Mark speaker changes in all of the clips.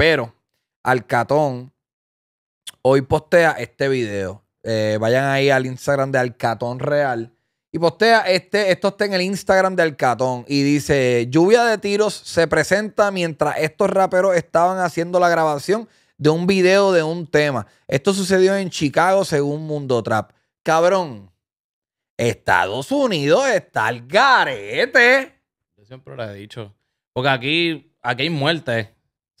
Speaker 1: Pero Alcatón hoy postea este video. Eh, vayan ahí al Instagram de Alcatón Real. Y postea este, esto está en el Instagram de Alcatón. Y dice: Lluvia de tiros se presenta mientras estos raperos estaban haciendo la grabación de un video de un tema. Esto sucedió en Chicago, según Mundo Trap. Cabrón, Estados Unidos está al garete. Yo siempre lo he dicho.
Speaker 2: Porque aquí, aquí hay muertes.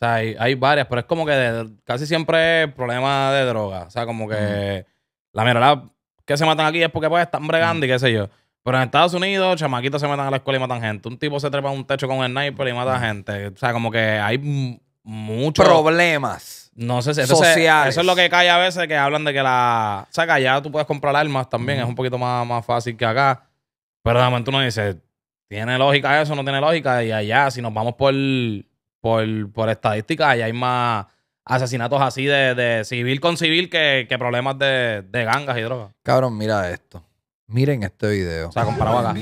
Speaker 2: O sea, hay, varias, pero es como que casi siempre es problema de droga. O sea, como que la mierda que se matan aquí es porque pues están bregando y qué sé yo. Pero en Estados Unidos, chamaquitos se matan a la escuela y matan gente. Un tipo se trepa a un techo con el sniper y mata gente. O sea, como que hay muchos
Speaker 1: problemas. No sé si eso, sociales.
Speaker 2: eso es lo que cae a veces que hablan de que la. O sea, que allá tú puedes comprar armas también, es un poquito más, más fácil que acá. Pero de momento uno dice, ¿tiene lógica eso? ¿No tiene lógica? Y allá, si nos vamos por por, por estadística, allá hay más asesinatos así de, de civil con civil que, que problemas de, de, gangas y drogas.
Speaker 1: Cabrón, mira esto. Miren este video. O sea, comparado acá.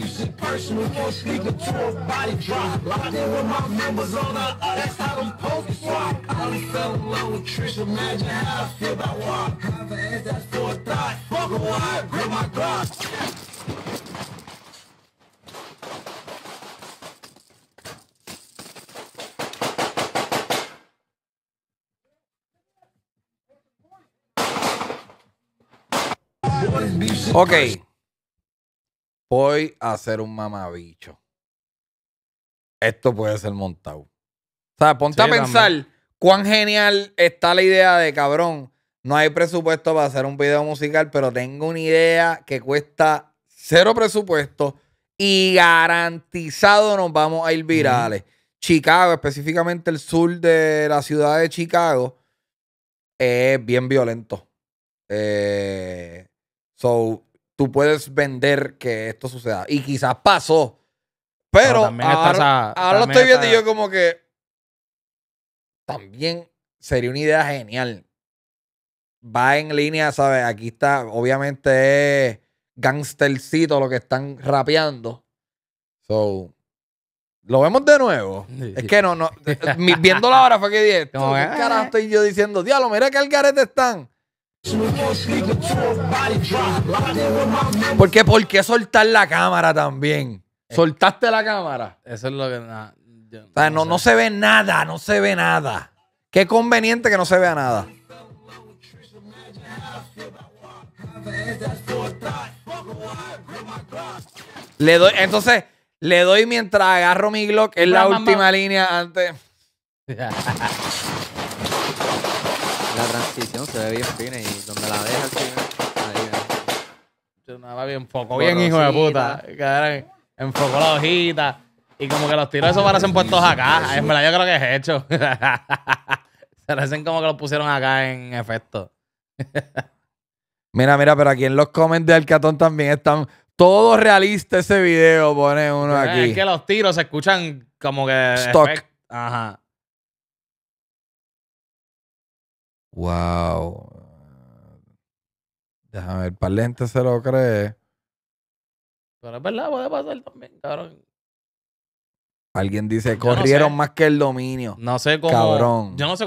Speaker 1: Ok. Voy a hacer un mamabicho. Esto puede ser montado. O sea, ponte a pensar cuán genial está la idea de cabrón. No hay presupuesto para hacer un video musical, pero tengo una idea que cuesta cero presupuesto y garantizado nos vamos a ir virales. Chicago, específicamente el sur de la ciudad de Chicago, es bien violento. Eh, So, tú puedes vender que esto suceda. Y quizás pasó. Pero, ahora, lo estoy viendo yo como que también sería una idea genial. Va en línea, ¿sabes? Aquí está, obviamente es gangstercito lo que están rapeando. So, lo vemos de nuevo. es que no, no. Eh, la hora fue que dije, ¿qué carajo ah, eh". estoy yo diciendo? Diablo, mira que al garete están. Porque, ¿por qué soltar la cámara también? Eh. Soltaste la cámara. Eso es lo que. O sea, no, se ve nada, no se ve nada. Qué conveniente que no se vea nada. Le doy, entonces, le doy mientras agarro mi Glock, es la última línea antes.
Speaker 2: transición se ve bien fina y donde la deja se final, ahí enfocó bien, hijo de puta. Quedaron, enfocó la hojita. Y como que los tiros esos parecen puestos acá. En verdad, yo creo que es hecho. se parecen como que los pusieron acá en efecto.
Speaker 1: mira, mira, pero aquí en los comments de Alcatón también están. Todo realista ese video, pone uno aquí. Es que
Speaker 2: los tiros se escuchan como que. Stock. Ajá.
Speaker 1: Wow. Déjame ver, para lente se lo cree.
Speaker 2: Pero es verdad, puede pasar también, cabrón.
Speaker 1: Alguien dice, corrieron más que el dominio. No sé cómo. Cabrón. Yo no sé cómo